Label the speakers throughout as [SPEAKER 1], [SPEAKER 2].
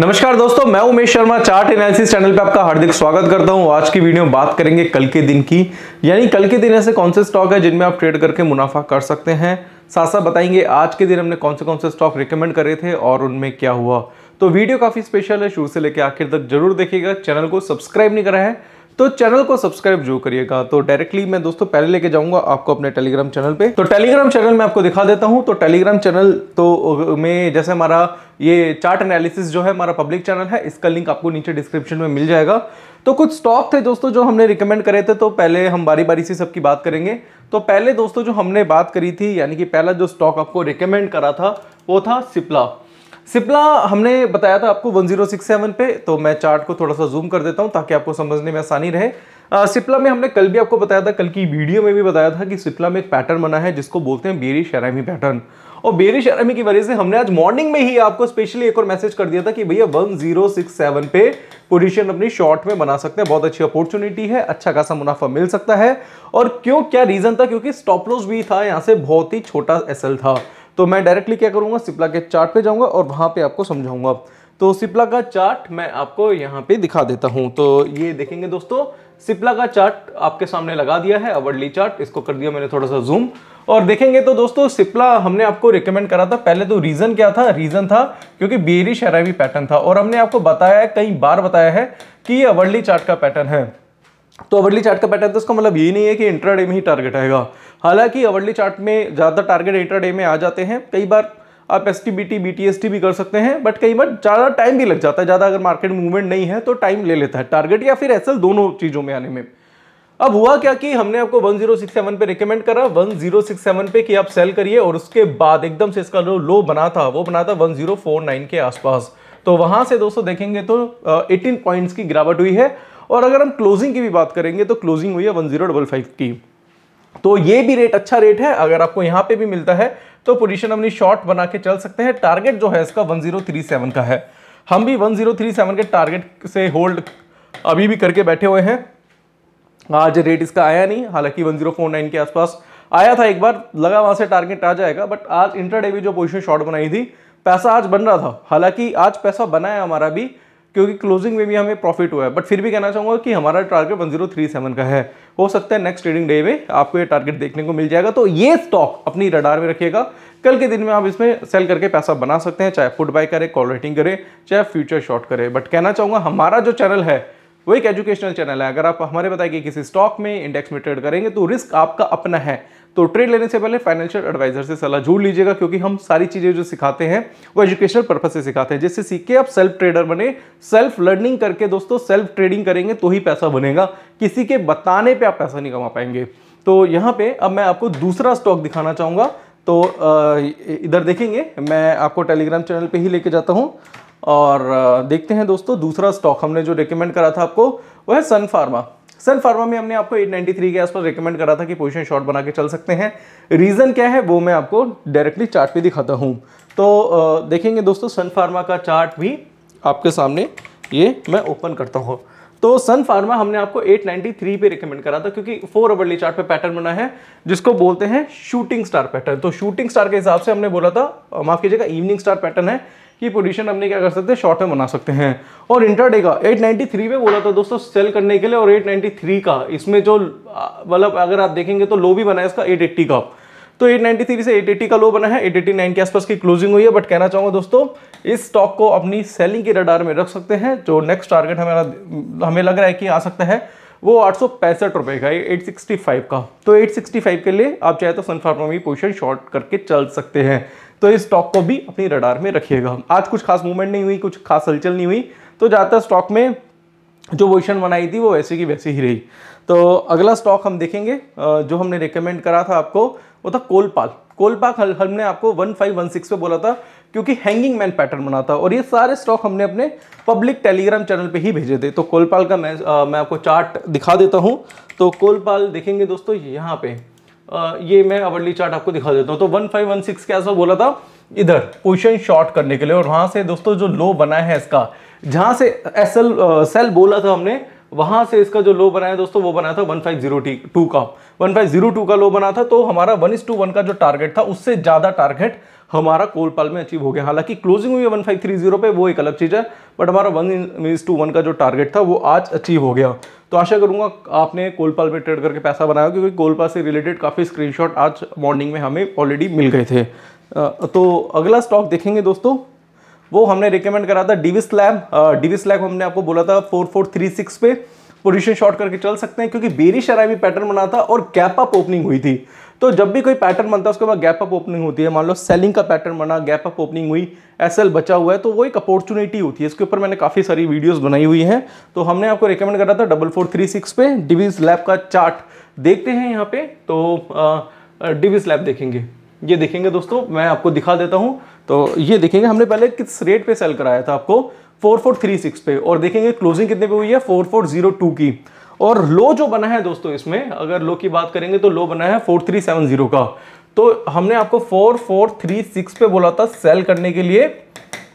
[SPEAKER 1] नमस्कार दोस्तों मैं Umesh Sharma chart analysis channel पे आपका हार्दिक स्वागत करता हूं आज की वीडियो में बात करेंगे कल के दिन की यानी कल के दिन ऐसे कौन से स्टॉक है जिनमें आप ट्रेड करके मुनाफा कर सकते हैं साथ साथ बताएंगे आज के दिन हमने कौन से कौन से स्टॉक रिकमेंड करे थे और उनमें क्या हुआ तो वीडियो काफ़ी स्पेशल है शुरू से लेकर आखिर तक जरूर देखिएगा चैनल को सब्सक्राइब नहीं करा है तो चैनल को सब्सक्राइब जो करिएगा तो डायरेक्टली मैं दोस्तों पहले लेके जाऊंगा आपको अपने टेलीग्राम चैनल पे तो टेलीग्राम चैनल में आपको दिखा देता हूँ तो टेलीग्राम चैनल तो में जैसे हमारा ये चार्ट एनालिसिस जो है हमारा पब्लिक चैनल है इसका लिंक आपको नीचे डिस्क्रिप्शन में मिल जाएगा तो कुछ स्टॉक थे दोस्तों जो हमने रिकमेंड करे थे तो पहले हम बारी बारी से सबकी बात करेंगे तो पहले दोस्तों जो हमने बात करी थी यानी कि पहला जो स्टॉक आपको रिकमेंड करा था वो था सिप्ला सिप्ला हमने बताया था आपको 1067 पे तो मैं चार्ट को थोड़ा सा जूम कर देता हूँ ताकि आपको समझने में आसानी रहे आ, सिप्ला में हमने कल भी आपको बताया था कल की वीडियो में भी बताया था कि सिप्ला में एक पैटर्न बना है जिसको बोलते हैं बेरी शरामी पैटर्न और बेरी शरामी की वजह से हमने आज मॉर्निंग में ही आपको स्पेशली एक और मैसेज कर दिया था कि भैया वन पे पोजिशन अपनी शॉर्ट में बना सकते हैं बहुत अच्छी अपॉर्चुनिटी है अच्छा खासा मुनाफा मिल सकता है और क्यों क्या रीजन था क्योंकि स्टॉपलॉस भी था यहाँ से बहुत ही छोटा एसल था तो मैं डायरेक्टली क्या करूँगा सिप्ला के चार्ट पे जाऊँगा और वहाँ पे आपको समझाऊँगा तो सिप्ला का चार्ट मैं आपको यहाँ पे दिखा देता हूँ तो ये देखेंगे दोस्तों सिप्ला का चार्ट आपके सामने लगा दिया है अवर्डली चार्ट इसको कर दिया मैंने थोड़ा सा जूम और देखेंगे तो दोस्तों सिप्ला हमने आपको रिकमेंड करा था पहले तो रीज़न क्या था रीज़न था क्योंकि बेरी शराबी पैटर्न था और हमने आपको बताया है कई बार बताया है कि ये अवर्डली चार्ट का पैटर्न है तो अवरली चार्ट का पैटर्न तो इसका मतलब यही नहीं है कि इंट्राडे में ही टारगेट आएगा हालांकि अवर्डली चार्ट में ज़्यादा टारगेट इंट्राडे में आ जाते हैं कई बार आप S T B T B T S T भी कर सकते हैं बट कई बार ज़्यादा टाइम भी लग जाता है ज़्यादा अगर मार्केट मूवमेंट नहीं है तो टाइम ले लेता है टारगेट या फिर एस दोनों चीज़ों में आने में अब हुआ क्या कि हमने आपको 1067 पे रिकमेंड करा 1067 पे कि आप सेल करिए और उसके बाद एकदम से इसका जो लो बना था वो बना था 1049 के आसपास तो वहां से दोस्तों देखेंगे तो 18 पॉइंट्स की गिरावट हुई है और अगर हम क्लोजिंग की भी बात करेंगे तो क्लोजिंग हुई है वन जीरो डबल फाइव की तो ये भी रेट अच्छा रेट है अगर आपको यहां पे भी मिलता है तो पोजीशन अपनी शॉर्ट बना के चल सकते हैं टारगेट जो है इसका वन जीरो थ्री सेवन का है हम भी वन जीरो थ्री सेवन के टारगेट से होल्ड अभी भी करके बैठे हुए हैं आज रेट इसका आया नहीं हालांकि वन जीरो फोर नाइन के आसपास आया था एक बार लगा वहां से टारगेट आ जाएगा बट आज इंटरडे भी जो पोजिशन शॉर्ट बनाई थी पैसा आज बन रहा था हालांकि आज पैसा बना है हमारा भी क्योंकि क्लोजिंग में भी हमें प्रॉफिट हुआ है बट फिर भी कहना चाहूँगा कि हमारा target one zero three seven का है हो सकता है नेक्स्ट ट्रेडिंग डे में आपको ये टारगेट देखने को मिल जाएगा तो ये स्टॉक अपनी रडार में रखिएगा कल के दिन में आप इसमें सेल करके पैसा बना सकते हैं चाहे फुट बाय करें कॉल रेटिंग करें चाहे फ्यूचर शॉर्ट करें बट कहना चाहूँगा हमारा जो चैनल है वो एक एजुकेशनल चैनल है अगर आप हमारे बताइए कि किसी स्टॉक में इंडेक्स में ट्रेड करेंगे तो रिस्क आपका अपना है तो ट्रेड लेने से पहले फाइनेंशियल एडवाइजर से सलाह जरूर लीजिएगा क्योंकि हम सारी चीज़ें जो सिखाते हैं वो एजुकेशनल पर्पज से सिखाते हैं जिससे सीख के आप सेल्फ ट्रेडर बने सेल्फ लर्निंग करके दोस्तों सेल्फ ट्रेडिंग करेंगे तो ही पैसा बनेगा किसी के बताने पर आप पैसा नहीं कमा पाएंगे तो यहाँ पे अब मैं आपको दूसरा स्टॉक दिखाना चाहूँगा तो इधर देखेंगे मैं आपको टेलीग्राम चैनल पे ही लेके जाता हूँ और देखते हैं दोस्तों दूसरा स्टॉक हमने जो रिकमेंड करा था आपको वो है सन फार्मा सन फार्मा में हमने आपको 893 के आसपास रिकमेंड करा था कि पोजीशन शॉर्ट बना के चल सकते हैं रीज़न क्या है वो मैं आपको डायरेक्टली चार्ट पे दिखाता हूँ तो देखेंगे दोस्तों सन फार्मा का चार्ट भी आपके सामने ये मैं ओपन करता हूँ तो सन फार्मा हमने आपको 893 पे रिकमेंड करा था क्योंकि फोर अवर्ली चार्ट पे पैटर्न बना है जिसको बोलते हैं शूटिंग स्टार पैटर्न तो शूटिंग स्टार के हिसाब से हमने बोला था माफ कीजिएगा इवनिंग स्टार पैटर्न है की पोजीशन अपने क्या कर सकते हैं शॉर्ट में बना सकते हैं और इंटरडे का 893 पे बोला था दोस्तों सेल करने के लिए और 893 का इसमें जो मतलब अगर आप देखेंगे तो लो भी बना है इसका 880 का तो 893 से 880 का लो बना है 889 के आसपास की क्लोजिंग हुई है बट कहना चाहूँगा दोस्तों इस स्टॉक को अपनी सेलिंग के रडार में रख सकते हैं जो नेक्स्ट टारगेट हमारा हमें लग रहा है कि आ सकता है वो आठ रुपए का एट सिक्सटी फाइव का तो एट सिक्सटी फाइव के लिए आप चाहे तो सनफार्मा में पोजिशन शॉर्ट करके चल सकते हैं तो इस स्टॉक को भी अपनी रडार में रखिएगा आज कुछ खास मूवमेंट नहीं हुई कुछ खास हलचल नहीं हुई तो ज़्यादातर स्टॉक में जो पोजिशन बनाई थी वो वैसे की वैसी ही रही तो अगला स्टॉक हम देखेंगे जो हमने रिकमेंड करा था आपको वो था कोलपाल कोलपाल हल, हमने आपको 1516 पे बोला था क्योंकि हैंगिंग मैन पैटर्न बना था और ये सारे स्टॉक हमने अपने पब्लिक टेलीग्राम चैनल पे ही भेजे थे तो कोलपाल का मैं आ, मैं आपको चार्ट दिखा देता हूँ तो कोलपाल देखेंगे दोस्तों यहाँ पे ये मैं अवर्ली चार्ट आपको दिखा देता हूँ तो वन फाइव वन के आसपास बोला था इधर पोजिशन शॉर्ट करने के लिए और वहां से दोस्तों जो लो बना है इसका जहां से एल सेल बोला था हमने वहां से इसका जो लो बनाया दोस्तों वो बना था वन फाइव जीरो टू का वन फाइव जीरो टू का लो बना था तो हमारा वन इस टू वन का जो टारगेट था उससे ज़्यादा टारगेट हमारा कोलपाल में अचीव हो गया हालांकि क्लोजिंग हुई है वन फाइव थ्री जीरो पे वो एक अलग चीज़ है बट हमारा वन इज टू वन का जो टारगेट था वो आज अचीव हो गया तो आशा करूँगा आपने कोलपाल में ट्रेड करके पैसा बनाया क्योंकि कोलपाल से रिलेटेड काफ़ी स्क्रीनशॉट आज मॉर्निंग में हमें ऑलरेडी मिल गए थे तो अगला स्टॉक देखेंगे दोस्तों वो हमने रिकमेंड करा था डिविस लैब डिविस लैब हमने आपको बोला था फोर फोर थ्री सिक्स पे पोजिशन शॉर्ट करके चल सकते हैं क्योंकि बेरी शराबी पैटर्न बना था और कैप अप ओपनिंग हुई थी तो जब भी कोई पैटर्न बनता है उसके बाद गैप अप ओपनिंग होती है मान लो सेलिंग का पैटर्न बना गैप अप ओपनिंग हुई एस बचा हुआ है तो वो एक अपॉर्चुनिटी होती है इसके ऊपर मैंने काफ़ी सारी वीडियोज़ बनाई हुई हैं तो हमने आपको रिकमेंड करा था डबल फोर थ्री सिक्स पे डिवीज लैब का चार्ट देखते हैं यहाँ पे तो डिवीज लैब देखेंगे ये देखेंगे दोस्तों मैं आपको दिखा देता हूँ तो ये देखेंगे हमने पहले किस रेट पे सेल कराया था आपको 4436 पे और देखेंगे क्लोजिंग कितने पे हुई है 4402 की और लो जो बना है दोस्तों इसमें अगर लो की बात करेंगे तो लो बना है 4370 का तो हमने आपको 4436 पे बोला था सेल करने के लिए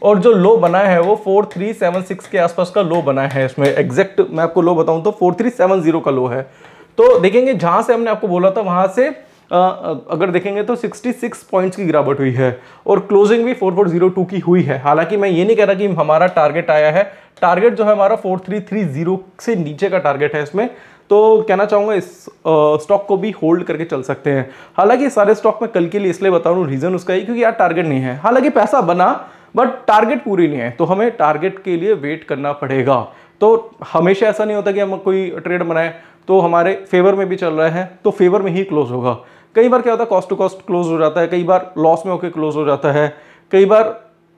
[SPEAKER 1] और जो लो बना है वो 4376 के आसपास का लो बना है इसमें एग्जैक्ट मैं आपको लो बताऊं तो 4370 का लो है तो देखेंगे जहां से हमने आपको बोला था वहां से अगर देखेंगे तो 66 पॉइंट्स की गिरावट हुई है और क्लोजिंग भी 4402 की हुई है हालांकि मैं ये नहीं कह रहा कि हमारा टारगेट आया है टारगेट जो है हमारा 4330 से नीचे का टारगेट है इसमें तो कहना चाहूँगा इस स्टॉक को भी होल्ड करके चल सकते हैं हालांकि सारे स्टॉक में कल के लिए इसलिए बता रहा हूँ रीज़न उसका ही क्योंकि यार टारगेट नहीं है हालांकि पैसा बना बट टारगेट पूरी नहीं है तो हमें टारगेट के लिए वेट करना पड़ेगा तो हमेशा ऐसा नहीं होता कि हम कोई ट्रेड बनाए तो हमारे फेवर में भी चल रहा है तो फेवर में ही क्लोज होगा कई बार क्या होता है कॉस्ट टू कॉस्ट क्लोज हो जाता है कई बार लॉस में होकर क्लोज हो जाता है कई बार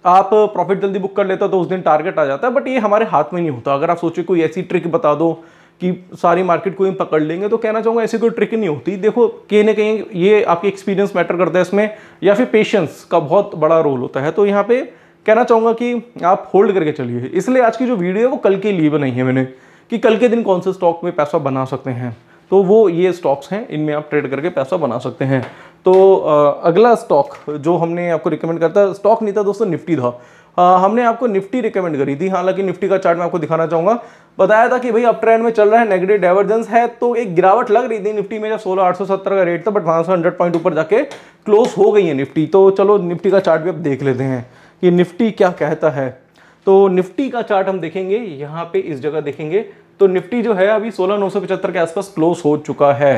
[SPEAKER 1] आप प्रॉफिट जल्दी बुक कर लेते हो तो उस दिन टारगेट आ जाता है बट ये हमारे हाथ में नहीं होता अगर आप सोचे कोई ऐसी ट्रिक बता दो कि सारी मार्केट को ही पकड़ लेंगे तो कहना चाहूँगा ऐसी कोई ट्रिक नहीं होती देखो कहीं ना कहीं ये आपके एक्सपीरियंस मैटर करता है इसमें या फिर पेशेंस का बहुत बड़ा रोल होता है तो यहाँ पे कहना चाहूँगा कि आप होल्ड करके चलिए इसलिए आज की जो वीडियो है वो कल के लिए बनाई है मैंने कि कल के दिन कौन से स्टॉक में पैसा बना सकते हैं तो वो ये स्टॉक्स हैं इनमें आप ट्रेड करके पैसा बना सकते हैं तो अगला स्टॉक जो हमने आपको रिकमेंड करता स्टॉक नहीं था दोस्तों निफ्टी था आ, हमने आपको निफ्टी रिकमेंड करी थी हालांकि निफ्टी का चार्ट मैं आपको दिखाना चाहूँगा बताया था कि भाई अप ट्रेंड में चल रहा है नेगेटिव डाइवर्जेंस है तो एक गिरावट लग रही थी निफ्टी में जब सोलह आठ सौ सत्तर का रेट था बट वहाँ से हंड्रेड पॉइंट ऊपर जाके क्लोज हो गई है निफ्टी तो चलो निफ्टी का चार्ट भी आप देख लेते हैं कि निफ्टी क्या कहता है तो निफ्टी का चार्ट हम देखेंगे यहाँ पे इस जगह देखेंगे तो निफ्टी जो है अभी सोलह नौ सौ पचहत्तर के आसपास क्लोज हो चुका है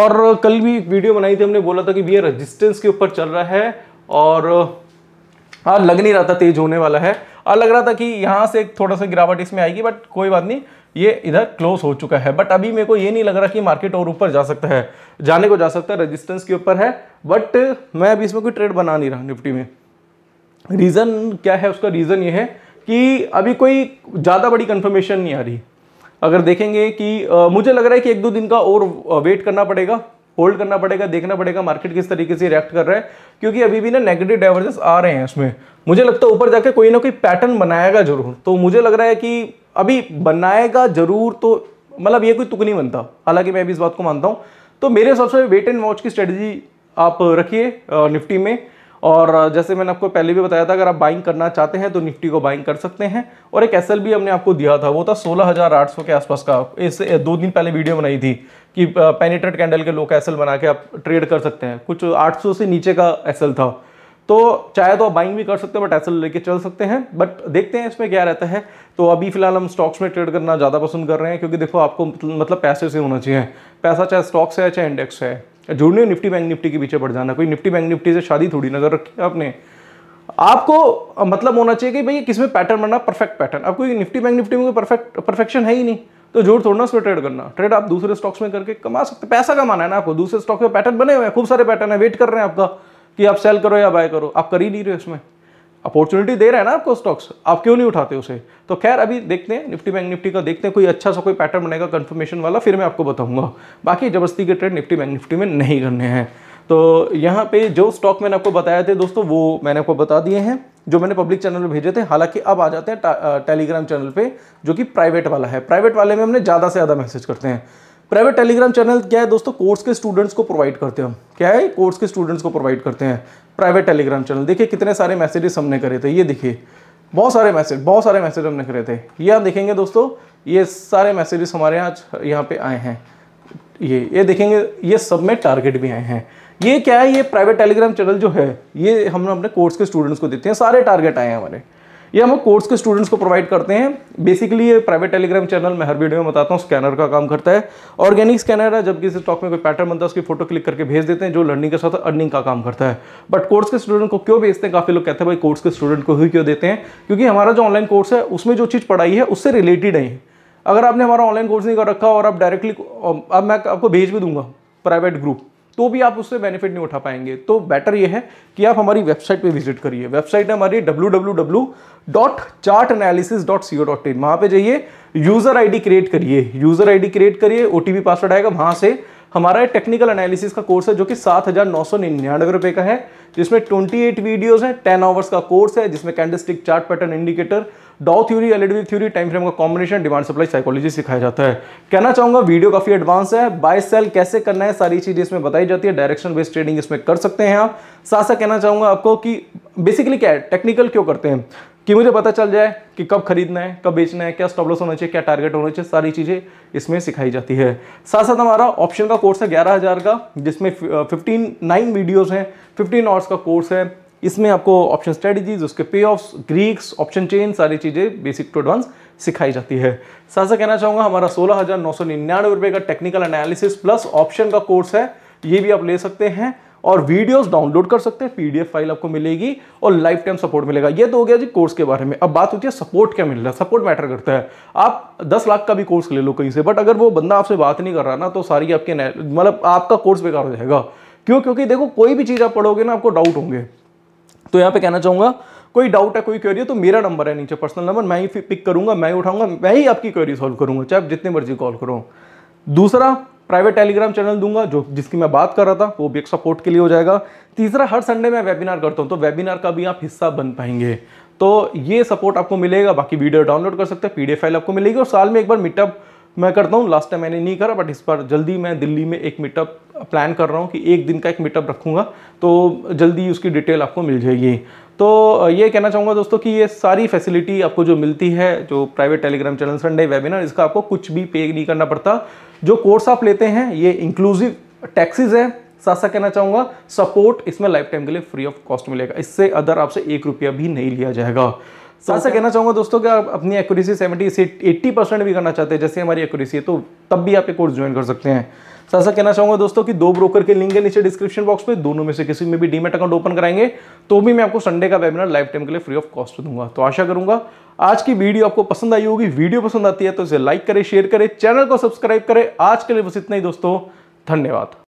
[SPEAKER 1] और कल भी एक वीडियो बनाई थी हमने बोला था कि भैया रजिस्टेंस के ऊपर चल रहा है और आज हाँ, लग नहीं रहा था तेज होने वाला है और हाँ, लग रहा था कि यहाँ से थोड़ा सा गिरावट इसमें आएगी बट कोई बात नहीं ये इधर क्लोज हो चुका है बट अभी मेरे को ये नहीं लग रहा कि मार्केट और ऊपर जा सकता है जाने को जा सकता है रजिस्टेंस के ऊपर है बट मैं अभी इसमें कोई ट्रेड बना नहीं रहा निफ्टी में रीज़न क्या है उसका रीज़न ये है कि अभी कोई ज़्यादा बड़ी कन्फर्मेशन नहीं आ रही अगर देखेंगे कि आ, मुझे लग रहा है कि एक दो दिन का और वेट करना पड़ेगा होल्ड करना पड़ेगा देखना पड़ेगा मार्केट किस तरीके से रिएक्ट कर रहा है क्योंकि अभी भी ना नेगेटिव डाइवर्जेंस आ रहे हैं उसमें मुझे लगता है ऊपर जाके कोई ना कोई पैटर्न बनाएगा जरूर तो मुझे लग रहा है कि अभी बनाएगा जरूर तो मतलब ये कोई तुक नहीं बनता हालांकि मैं भी इस बात को मानता हूँ तो मेरे हिसाब से वेट एंड वॉच की स्ट्रेटजी आप रखिए निफ्टी में और जैसे मैंने आपको पहले भी बताया था अगर आप बाइंग करना चाहते हैं तो निफ्टी को बाइंग कर सकते हैं और एक एस हमने आपको दिया था वो था सौ के आसपास का इस दो दिन पहले वीडियो बनाई थी कि पेनिट्रेट कैंडल के लोग का एस बना के आप ट्रेड कर सकते हैं कुछ आठ से नीचे का एस था तो चाहे तो आप बाइंग भी कर सकते हैं बट एस लेके चल सकते हैं बट देखते हैं इसमें क्या रहता है तो अभी फिलहाल हम स्टॉक्स में ट्रेड करना ज़्यादा पसंद कर रहे हैं क्योंकि देखो आपको मतलब पैसे से होना चाहिए पैसा चाहे स्टॉक्स है चाहे इंडेक्स है जुड़ने हो निफ्टी बैंक निफ्टी के पीछे पड़ जाना कोई निफ्टी बैंक निफ्टी से शादी थोड़ी नजर रखी आपने आपको मतलब होना चाहिए कि भाई किस में पैटर्न बनना परफेक्ट पैटर्न आपको निफ्टी बैंक निफ्टी में कोई परफेक्ट परफेक्शन है ही नहीं तो जोर थोड़ना उसमें ट्रेड करना ट्रेड आप दूसरे स्टॉक्स में करके कमा सकते पैसा कमाना है ना आपको दूसरे स्टॉक में पैटर्न बने हुए हैं खूब सारे पैटर्न है वेट कर रहे हैं आपका कि आप सेल करो या बाय करो आप कर ही नहीं रहे उसमें अपॉर्चुनिटी दे रहा है ना आपको स्टॉक्स आप क्यों नहीं उठाते उसे तो खैर अभी देखते हैं निफ्टी बैंक निफ्टी का देखते हैं कोई अच्छा सा कोई पैटर्न बनेगा कंफर्मेशन वाला फिर मैं आपको बताऊंगा बाकी जबरस्ती के ट्रेड निफ्टी बैंक निफ्टी में नहीं करने हैं तो यहाँ पे जो स्टॉक मैंने आपको बताया थे दोस्तों वो मैंने आपको बता दिए हैं जो मैंने पब्लिक चैनल में भेजे थे हालांकि अब आ जाते हैं टेलीग्राम चैनल पर जो कि प्राइवेट वाला है प्राइवेट वाले में हमने ज़्यादा से ज़्यादा मैसेज करते हैं प्राइवेट टेलीग्राम चैनल क्या है दोस्तों कोर्स के स्टूडेंट्स को प्रोवाइड करते हैं हम क्या है कोर्स के स्टूडेंट्स को प्रोवाइड करते हैं प्राइवेट टेलीग्राम चैनल देखिए कितने सारे मैसेजेस हमने करे थे ये देखिए बहुत सारे मैसेज बहुत सारे मैसेज हमने करे थे ये आप देखेंगे दोस्तों ये सारे मैसेजेस हमारे आज यहाँ पे आए हैं ये ये देखेंगे ये सब में टारगेट भी आए हैं ये क्या है ये प्राइवेट टेलीग्राम चैनल जो है ये हम अपने कोर्स के स्टूडेंट्स को देते हैं सारे टारगेट आए हैं हमारे ये हम कोर्स के स्टूडेंट्स को प्रोवाइड करते हैं बेसिकली ये प्राइवेट टेलीग्राम चैनल मैं हर वीडियो में बताता हूँ स्कैनर का काम करता है ऑर्गेनिक स्कैनर है जब किसी स्टॉक में कोई पैटर्न बनता है उसकी फोटो क्लिक करके भेज देते हैं जो लर्निंग के साथ अर्निंग का काम करता है बट कोर्स के स्टूडेंट को क्यों भेजते हैं काफ़ी लोग कहते हैं भाई कोर्स के स्टूडेंट को ही क्यों देते हैं क्योंकि हमारा जो ऑनलाइन कोर्स है उसमें जो चीज़ पढ़ाई है उससे रिलेटेड है अगर आपने हमारा ऑनलाइन कोर्स नहीं कर रखा और आप डायरेक्टली अब मैं आपको भेज भी दूंगा प्राइवेट ग्रुप तो भी आप उससे बेनिफिट नहीं उठा पाएंगे तो बेटर ये है कि आप हमारी वेबसाइट पे विजिट करिए वेबसाइट है हमारी W W W dot chart analysis dot C O dot in वहाँ पर जाइए यूज़र आईडी क्रिएट करिए यूज़र आईडी क्रिएट करिए ओ टी पी पासवर्ड आएगा वहाँ से हमारा टेक्निकल एनालिसिस का कोर्स है जो कि सात हज़ार नौ सौ निन्यानवे रुपए का है जिसमें ट्वेंटी एट वीडियोज़ है टेन आवर्स का कोर्स है जिसमें candlestick chart pattern indicator Dow theory LED theory time frame का कॉम्बिनेशन डिमांड सप्लाई साइकोलॉजी सिखाया जाता है कहना चाहूंगा वीडियो काफ़ी एडवांस है बाय सेल कैसे करना है सारी चीज़ें इसमें बताई जाती है डायरेक्शन बेस्ड ट्रेडिंग इसमें कर सकते हैं आप साथ साथ कहना चाहूंगा आपको कि बेसिकली क्या है टेक्निकल क्यों करते हैं कि मुझे पता चल जाए कि कब खरीदना है कब बेचना है क्या स्टॉप लॉस होना चाहिए क्या टारगेट होना चाहिए सारी चीज़ें इसमें सिखाई जाती है साथ साथ हमारा ऑप्शन का कोर्स है ग्यारह हज़ार का जिसमें फिफ्टीन नाइन वीडियोज़ हैं फिफ्टीन आवर्स का कोर्स है इसमें आपको ऑप्शन स्ट्रेटजीज उसके पे ऑफ्स ग्रीक्स ऑप्शन चेन सारी चीज़ें बेसिक टू एडवांस सिखाई जाती है साथ साथ कहना चाहूंगा हमारा सोलह हज़ार नौ सौ निन्यानवे रुपए का टेक्निकल एनालिसिस प्लस ऑप्शन का कोर्स है ये भी आप ले सकते हैं और वीडियोस डाउनलोड कर सकते हैं पीडीएफ फाइल आपको मिलेगी और लाइफ टाइम सपोर्ट मिलेगा ये तो हो गया जी कोर्स के बारे में अब बात होती है सपोर्ट क्या मिल रहा है सपोर्ट मैटर करता है आप 10 लाख का भी कोर्स ले लो कहीं से बट अगर वो बंदा आपसे बात नहीं कर रहा ना तो सारी आपके मतलब आपका कोर्स बेकार हो जाएगा क्यों क्योंकि देखो कोई भी चीज़ आप पढ़ोगे ना आपको डाउट होंगे तो यहाँ पे कहना चाहूँगा कोई डाउट है कोई क्वेरी है तो मेरा नंबर है नीचे पर्सनल नंबर मैं ही पिक करूंगा मैं ही उठाऊंगा मैं ही आपकी क्वेरी सॉल्व करूँगा चाहे आप जितने मर्जी कॉल करो दूसरा प्राइवेट टेलीग्राम चैनल दूंगा जो जिसकी मैं बात कर रहा था वो भी एक सपोर्ट के लिए हो जाएगा तीसरा हर संडे मैं वेबिनार करता हूँ तो वेबिनार का भी आप हिस्सा बन पाएंगे तो ये सपोर्ट आपको मिलेगा बाकी वीडियो डाउनलोड कर सकते हैं पीडीएफ फाइल आपको मिलेगी और साल में एक बार मीटअप मैं करता हूँ लास्ट टाइम मैंने नहीं करा बट इस बार जल्दी मैं दिल्ली में एक मीटअप प्लान कर रहा हूँ कि एक दिन का एक मीटअप रखूँगा तो जल्दी उसकी डिटेल आपको मिल जाएगी तो ये कहना चाहूँगा दोस्तों कि ये सारी फैसिलिटी आपको जो मिलती है जो private Telegram channel Sunday webinar इसका आपको कुछ भी पे नहीं करना पड़ता जो कोर्स आप लेते हैं ये इंक्लूसिव टैक्सीज है साथ साथ कहना चाहूँगा सपोर्ट इसमें लाइफ टाइम के लिए फ्री ऑफ कॉस्ट मिलेगा इससे अदर आपसे एक रुपया भी नहीं लिया जाएगा साथ साथ कहना चाहूँगा दोस्तों कि आप अपनी एक्यूरेसी सेवेंटी से एट्टी परसेंट भी करना चाहते हैं जैसे हमारी एक्यूरेसी है तो तब भी आप ये कोर्स ज्वाइन कर सकते हैं साथ साथ कहना चाहूंगा दोस्तों कि दो ब्रोकर के लिंक है नीचे डिस्क्रिप्शन बॉक्स में दोनों में से किसी में भी डीमेट अकाउंट ओपन कराएंगे तो भी मैं आपको संडे का वेबिनार लाइफ टाइम के लिए फ्री ऑफ कॉस्ट दूंगा तो आशा करूंगा आज की वीडियो आपको पसंद आई होगी वीडियो पसंद आती है तो इसे लाइक करे शेयर करें चैनल को सब्सक्राइब करें आज के लिए बस इतना ही दोस्तों धन्यवाद